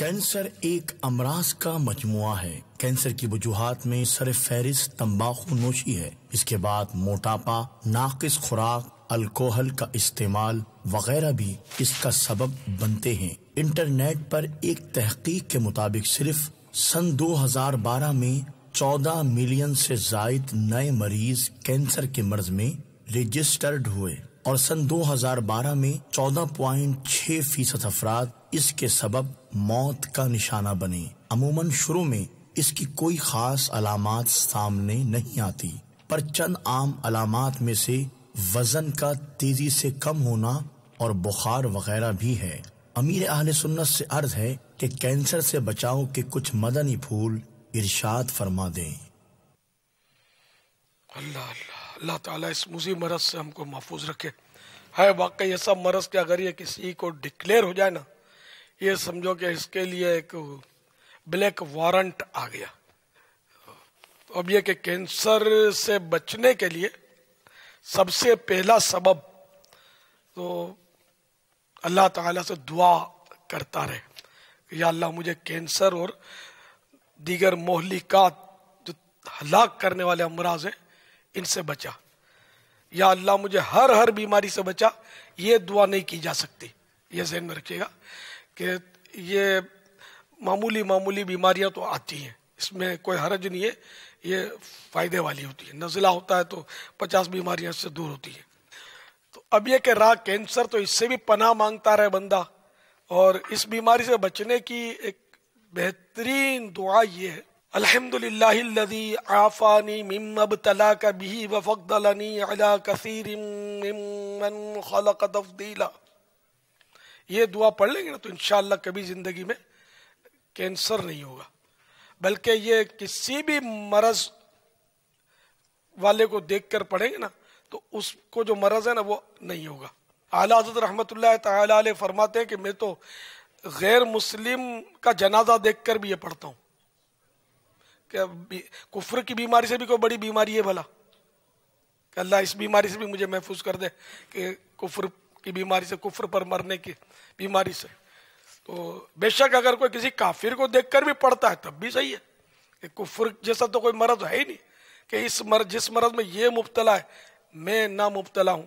cancer ایک امراض کا مجموعہ ہے کینسر کی وجوہات میں سر فہرست تمباکو نوشی ہے اس کے بعد موٹاپا ناقص خوراک الکوہل کا استعمال وغیرہ بھی اس کا سبب بنتے ہیں انٹرنیٹ پر ایک تحقیق کے مطابق صرف سن دو ہزار بارہ میں چودہ ملین سے زائد نئے مریض کینسر کے مرض میں رجسٹرڈ ہوئے اور سن دو ہزار بارہ میں چودہ پوائنٹ چھ فیصد افراد اس کے سبب موت کا نشانہ بنے عموماً شروع میں اس کی کوئی خاص علامات سامنے نہیں آتی پر چند عام علامات میں سے وزن کا تیزی سے کم ہونا اور بخار وغیرہ بھی ہے امیر اہل سنت سے عرض ہے کہ کینسر سے بچاؤ کے کچھ مدنی پھول ارشاد فرما دیں اللہ اللہ اللہ تعالیٰ اس مزی مرض سے ہم کو محفوظ رکھے ہے واقعی ایسا مرض کہ اگر یہ کسی کو ڈکلیئر ہو جائے نا یہ سمجھو کہ اس کے لیے ایک بلیک وارنٹ آ گیا اب یہ کہ کینسر سے بچنے کے لیے سب سے پہلا سبب تو اللہ تعالیٰ سے دعا کرتا رہے یا اللہ مجھے کینسر اور دیگر مہلکات جو ہلاک کرنے والے امراض ہیں ان سے بچا یا اللہ مجھے ہر ہر بیماری سے بچا یہ دعا نہیں کی جا سکتی یہ ذہن میں رکھیے گا کہ یہ معمولی معمولی بیماریاں تو آتی ہیں اس میں کوئی حرج نہیں ہے یہ فائدے والی ہوتی ہے نزلہ ہوتا ہے تو پچاس بیماریاں اس سے دور ہوتی ہیں تو اب یہ کہ راہ کینسر تو اس سے بھی پناہ مانگتا رہے بندہ اور اس بیماری سے بچنے کی ایک بہترین دعا یہ ہے الحمد للہ الذی خلق یہ دعا پڑھ لیں گے نا تو انشاءاللہ کبھی زندگی میں کینسر نہیں ہوگا بلکہ یہ کسی بھی مرض والے کو دیکھ کر پڑھیں گے نا تو اس کو جو مرض ہے نا وہ نہیں ہوگا اعلیٰ حضرت رحمۃ اللہ تعالیٰ علیہ فرماتے ہیں کہ میں تو غیر مسلم کا جنازہ دیکھ کر بھی یہ پڑھتا ہوں کفر کی بیماری سے بھی کوئی بڑی بیماری ہے بھلا کہ اللہ اس بیماری سے بھی مجھے محفوظ کر دے کہ کفر کی بیماری سے کفر پر مرنے کی بیماری سے تو بے شک اگر کوئی کسی کافر کو دیکھ کر بھی پڑتا ہے تب بھی صحیح ہے کہ کفر جیسا تو کوئی مرض ہے ہی نہیں کہ اس مرض جس مرض میں یہ مبتلا ہے میں نہ مبتلا ہوں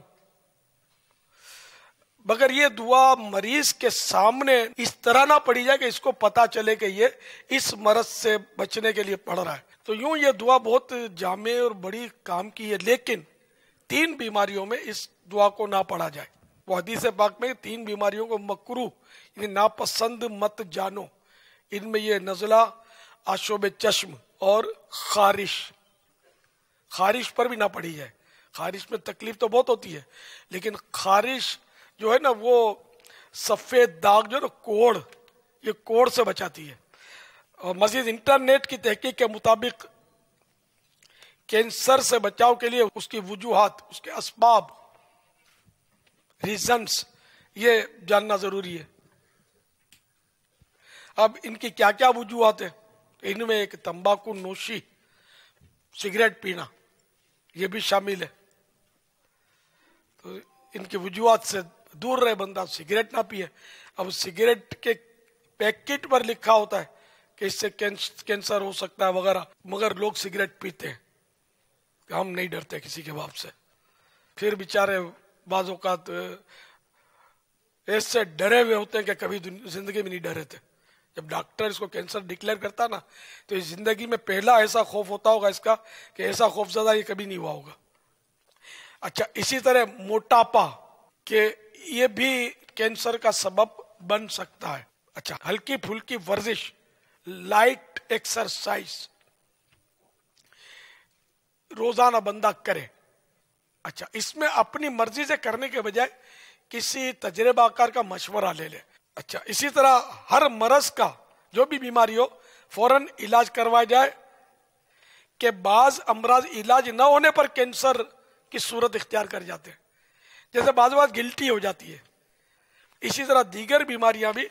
مگر یہ دعا مریض کے سامنے اس طرح نہ پڑی جائے کہ اس کو پتا چلے کہ یہ اس مرض سے بچنے کے لیے پڑ رہا ہے تو یوں یہ دعا بہت جامع اور بڑی کام کی ہے لیکن تین بیماریوں میں اس دعا کو نہ پڑھا جائے وہ حدیث پاک میں تین بیماریوں کو مکرو یعنی ناپسند مت جانو ان میں یہ نزلہ آشوب چشم اور خارش خارش پر بھی نہ پڑھی جائے خارش میں تکلیف تو بہت ہوتی ہے لیکن خارش جو ہے نا وہ سفید داغ جو ہے نا کوڑ یہ کوڑ سے بچاتی ہے اور مزید انٹرنیٹ کی تحقیق کے مطابق کینسر سے بچاؤ کے لیے اس کی وجوہات اس کے اسباب ریزنس یہ جاننا ضروری ہے اب ان کی کیا کیا وجوہات ہیں ان میں ایک تمباکو نوشی سگریٹ پینا یہ بھی شامل ہے تو ان کی وجوہات سے دور رہے بندہ سگریٹ نہ پیے اب سگریٹ کے پیکٹ پر لکھا ہوتا ہے کہ اس سے کینسر ہو سکتا ہے وغیرہ مگر لوگ سگریٹ پیتے ہیں ہم نہیں ڈرتے کسی کے باپ سے پھر بیچارے بعض اوقات ایسے ڈرے ہوئے ہوتے ہیں کہ کبھی زندگی میں نہیں ڈرے تھے جب ڈاکٹر اس کو کینسر ڈکلیئر کرتا نا تو زندگی میں پہلا ایسا خوف ہوتا ہوگا اس کا کہ ایسا خوف زیادہ یہ کبھی نہیں ہوا ہوگا اچھا اسی طرح موٹاپا کہ یہ بھی کینسر کا سبب بن سکتا ہے اچھا ہلکی پھلکی ورزش لائٹ ایکسرسائز روزانہ بندہ کرے اچھا اس میں اپنی مرضی سے کرنے کے بجائے کسی تجربہ کار کا مشورہ لے لے اچھا اسی طرح ہر مرض کا جو بھی بیماری ہو فوراً علاج کروایا جائے کہ بعض امراض علاج نہ ہونے پر کینسر کی صورت اختیار کر جاتے ہیں جیسے بعض بات گلٹی ہو جاتی ہے اسی طرح دیگر بیماریاں بھی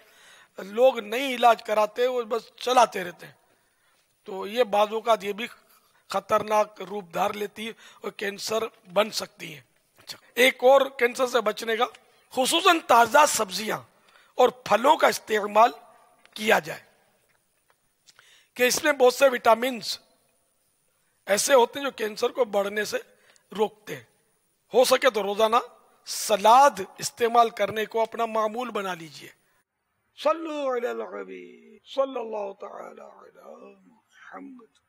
لوگ نہیں علاج کراتے وہ بس چلاتے رہتے ہیں تو یہ بعض اوقات یہ بھی خطرناک روپ دھار لیتی ہے اور کینسر بن سکتی ہے اچھا، ایک اور کینسر سے بچنے کا خصوصاً تازہ سبزیاں اور پھلوں کا استعمال کیا جائے کہ اس میں بہت سے وٹامنس ایسے ہوتے ہیں جو کینسر کو بڑھنے سے روکتے ہیں ہو سکے تو روزانہ سلاد استعمال کرنے کو اپنا معمول بنا لیجئے صلو علی العبی صلی اللہ تعالی علی محمد